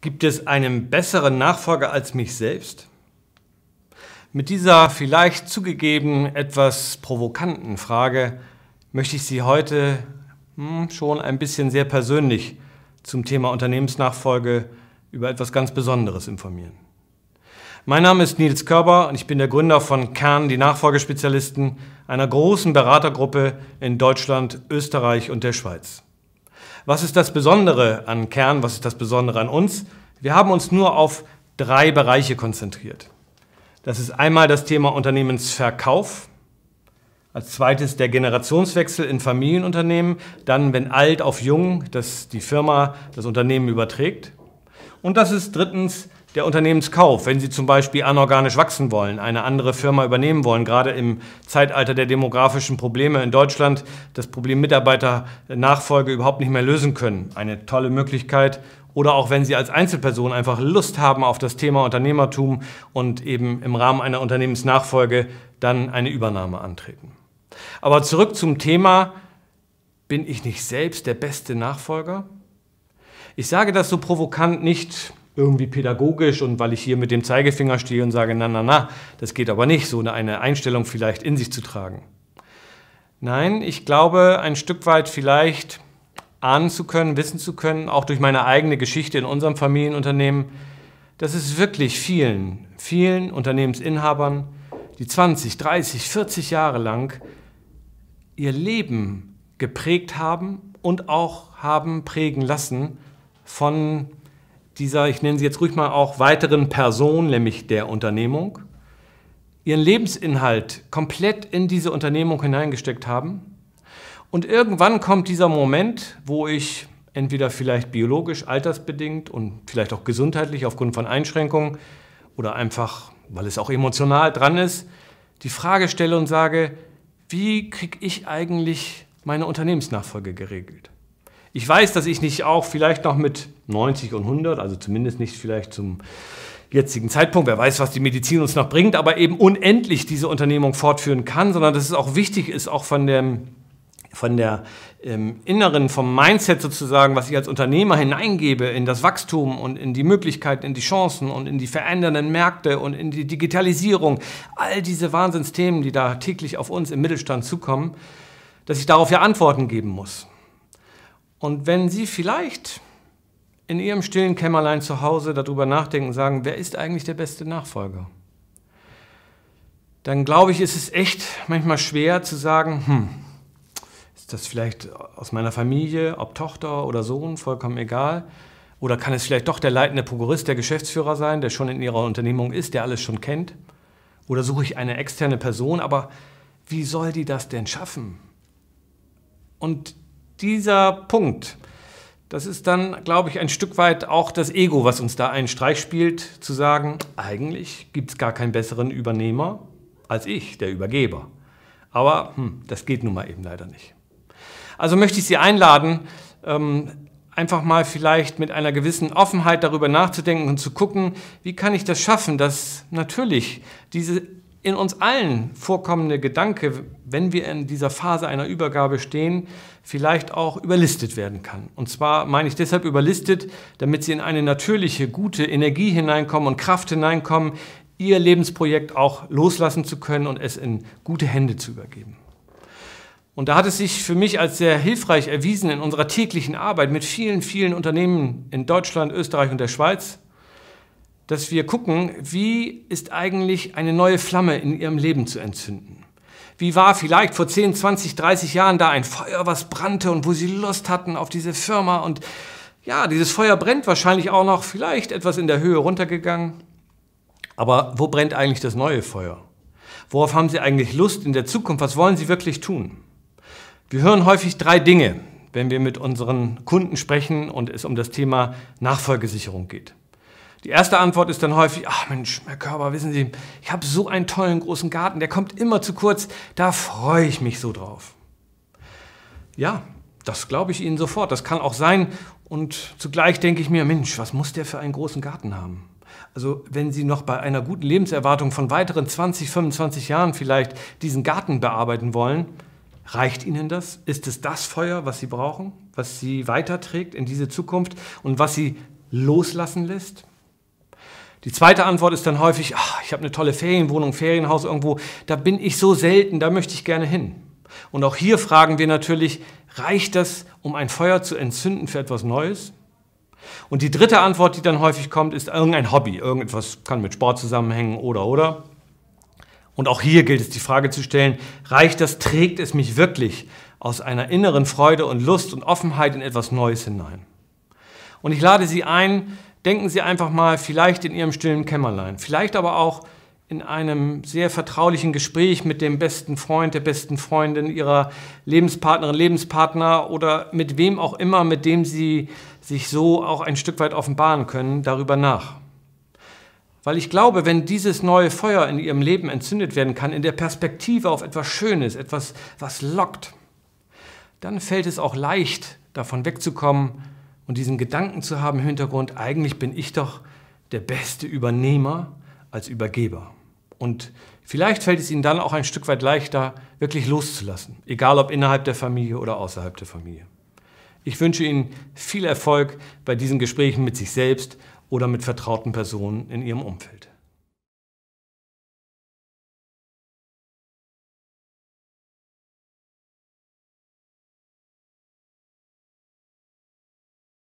Gibt es einen besseren Nachfolger als mich selbst? Mit dieser vielleicht zugegeben etwas provokanten Frage möchte ich Sie heute hm, schon ein bisschen sehr persönlich zum Thema Unternehmensnachfolge über etwas ganz Besonderes informieren. Mein Name ist Nils Körber und ich bin der Gründer von Kern, die Nachfolgespezialisten, einer großen Beratergruppe in Deutschland, Österreich und der Schweiz. Was ist das Besondere an Kern? Was ist das Besondere an uns? Wir haben uns nur auf drei Bereiche konzentriert. Das ist einmal das Thema Unternehmensverkauf, als zweites der Generationswechsel in Familienunternehmen, dann wenn alt auf jung, dass die Firma das Unternehmen überträgt. Und das ist drittens der Unternehmenskauf, wenn Sie zum Beispiel anorganisch wachsen wollen, eine andere Firma übernehmen wollen, gerade im Zeitalter der demografischen Probleme in Deutschland, das Problem Mitarbeiternachfolge überhaupt nicht mehr lösen können. Eine tolle Möglichkeit. Oder auch wenn Sie als Einzelperson einfach Lust haben auf das Thema Unternehmertum und eben im Rahmen einer Unternehmensnachfolge dann eine Übernahme antreten. Aber zurück zum Thema, bin ich nicht selbst der beste Nachfolger? Ich sage das so provokant nicht, irgendwie pädagogisch und weil ich hier mit dem Zeigefinger stehe und sage, na, na, na, das geht aber nicht, so eine Einstellung vielleicht in sich zu tragen. Nein, ich glaube, ein Stück weit vielleicht ahnen zu können, wissen zu können, auch durch meine eigene Geschichte in unserem Familienunternehmen, dass es wirklich vielen, vielen Unternehmensinhabern, die 20, 30, 40 Jahre lang ihr Leben geprägt haben und auch haben prägen lassen von dieser, ich nenne sie jetzt ruhig mal auch weiteren Person, nämlich der Unternehmung, ihren Lebensinhalt komplett in diese Unternehmung hineingesteckt haben. Und irgendwann kommt dieser Moment, wo ich entweder vielleicht biologisch, altersbedingt und vielleicht auch gesundheitlich aufgrund von Einschränkungen oder einfach, weil es auch emotional dran ist, die Frage stelle und sage, wie kriege ich eigentlich meine Unternehmensnachfolge geregelt? Ich weiß, dass ich nicht auch vielleicht noch mit 90 und 100, also zumindest nicht vielleicht zum jetzigen Zeitpunkt, wer weiß, was die Medizin uns noch bringt, aber eben unendlich diese Unternehmung fortführen kann, sondern dass es auch wichtig ist, auch von dem von der ähm, inneren, vom Mindset sozusagen, was ich als Unternehmer hineingebe in das Wachstum und in die Möglichkeiten, in die Chancen und in die verändernden Märkte und in die Digitalisierung, all diese Wahnsinnsthemen, die da täglich auf uns im Mittelstand zukommen, dass ich darauf ja Antworten geben muss. Und wenn Sie vielleicht in Ihrem stillen Kämmerlein zu Hause darüber nachdenken sagen, wer ist eigentlich der beste Nachfolger? Dann glaube ich, ist es echt manchmal schwer zu sagen, hm, ist das vielleicht aus meiner Familie, ob Tochter oder Sohn, vollkommen egal. Oder kann es vielleicht doch der leitende Prokurist, der Geschäftsführer sein, der schon in Ihrer Unternehmung ist, der alles schon kennt? Oder suche ich eine externe Person, aber wie soll die das denn schaffen? Und dieser Punkt, das ist dann, glaube ich, ein Stück weit auch das Ego, was uns da einen Streich spielt, zu sagen, eigentlich gibt es gar keinen besseren Übernehmer als ich, der Übergeber. Aber hm, das geht nun mal eben leider nicht. Also möchte ich Sie einladen, ähm, einfach mal vielleicht mit einer gewissen Offenheit darüber nachzudenken und zu gucken, wie kann ich das schaffen, dass natürlich diese in uns allen vorkommende Gedanke, wenn wir in dieser Phase einer Übergabe stehen, vielleicht auch überlistet werden kann. Und zwar meine ich deshalb überlistet, damit sie in eine natürliche, gute Energie hineinkommen und Kraft hineinkommen, ihr Lebensprojekt auch loslassen zu können und es in gute Hände zu übergeben. Und da hat es sich für mich als sehr hilfreich erwiesen in unserer täglichen Arbeit mit vielen, vielen Unternehmen in Deutschland, Österreich und der Schweiz, dass wir gucken, wie ist eigentlich eine neue Flamme in ihrem Leben zu entzünden. Wie war vielleicht vor 10, 20, 30 Jahren da ein Feuer, was brannte und wo sie Lust hatten auf diese Firma und ja, dieses Feuer brennt wahrscheinlich auch noch, vielleicht etwas in der Höhe runtergegangen. Aber wo brennt eigentlich das neue Feuer? Worauf haben Sie eigentlich Lust in der Zukunft? Was wollen Sie wirklich tun? Wir hören häufig drei Dinge, wenn wir mit unseren Kunden sprechen und es um das Thema Nachfolgesicherung geht. Die erste Antwort ist dann häufig, ach Mensch, Herr Körber, wissen Sie, ich habe so einen tollen großen Garten, der kommt immer zu kurz, da freue ich mich so drauf. Ja, das glaube ich Ihnen sofort, das kann auch sein. Und zugleich denke ich mir, Mensch, was muss der für einen großen Garten haben? Also wenn Sie noch bei einer guten Lebenserwartung von weiteren 20, 25 Jahren vielleicht diesen Garten bearbeiten wollen, reicht Ihnen das? Ist es das Feuer, was Sie brauchen, was Sie weiterträgt in diese Zukunft und was Sie loslassen lässt? Die zweite Antwort ist dann häufig, ach, ich habe eine tolle Ferienwohnung, Ferienhaus irgendwo, da bin ich so selten, da möchte ich gerne hin. Und auch hier fragen wir natürlich, reicht das, um ein Feuer zu entzünden für etwas Neues? Und die dritte Antwort, die dann häufig kommt, ist irgendein Hobby, irgendetwas kann mit Sport zusammenhängen oder oder. Und auch hier gilt es die Frage zu stellen, reicht das, trägt es mich wirklich aus einer inneren Freude und Lust und Offenheit in etwas Neues hinein? Und ich lade Sie ein, Denken Sie einfach mal, vielleicht in Ihrem stillen Kämmerlein, vielleicht aber auch in einem sehr vertraulichen Gespräch mit dem besten Freund, der besten Freundin, ihrer Lebenspartnerin, Lebenspartner oder mit wem auch immer, mit dem sie sich so auch ein Stück weit offenbaren können, darüber nach. Weil ich glaube, wenn dieses neue Feuer in ihrem Leben entzündet werden kann, in der Perspektive auf etwas Schönes, etwas, was lockt, dann fällt es auch leicht, davon wegzukommen, und diesen Gedanken zu haben im Hintergrund, eigentlich bin ich doch der beste Übernehmer als Übergeber. Und vielleicht fällt es ihnen dann auch ein Stück weit leichter, wirklich loszulassen, egal ob innerhalb der Familie oder außerhalb der Familie. Ich wünsche Ihnen viel Erfolg bei diesen Gesprächen mit sich selbst oder mit vertrauten Personen in Ihrem Umfeld.